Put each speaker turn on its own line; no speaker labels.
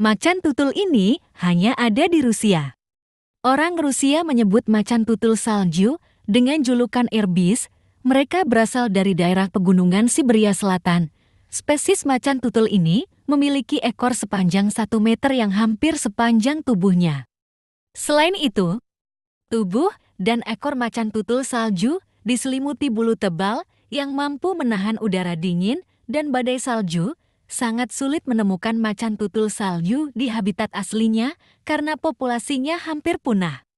Macan tutul ini hanya ada di Rusia. Orang Rusia menyebut macan tutul salju dengan julukan Erbis. Mereka berasal dari daerah pegunungan Siberia Selatan. Spesies macan tutul ini memiliki ekor sepanjang 1 meter yang hampir sepanjang tubuhnya. Selain itu, tubuh dan ekor macan tutul salju diselimuti bulu tebal yang mampu menahan udara dingin dan badai salju sangat sulit menemukan macan tutul salju di habitat aslinya karena populasinya hampir punah.